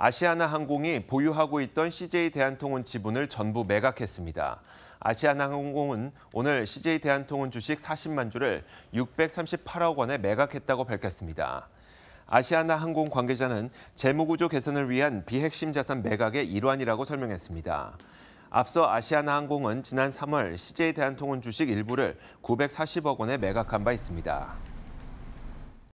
아시아나 항공이 보유하고 있던 CJ 대한통운 지분을 전부 매각했습니다. 아시아나 항공은 오늘 CJ 대한통운 주식 40만 주를 638억 원에 매각했다고 밝혔습니다. 아시아나 항공 관계자는 재무구조 개선을 위한 비핵심 자산 매각의 일환이라고 설명했습니다. 앞서 아시아나 항공은 지난 3월 CJ 대한통운 주식 일부를 940억 원에 매각한 바 있습니다.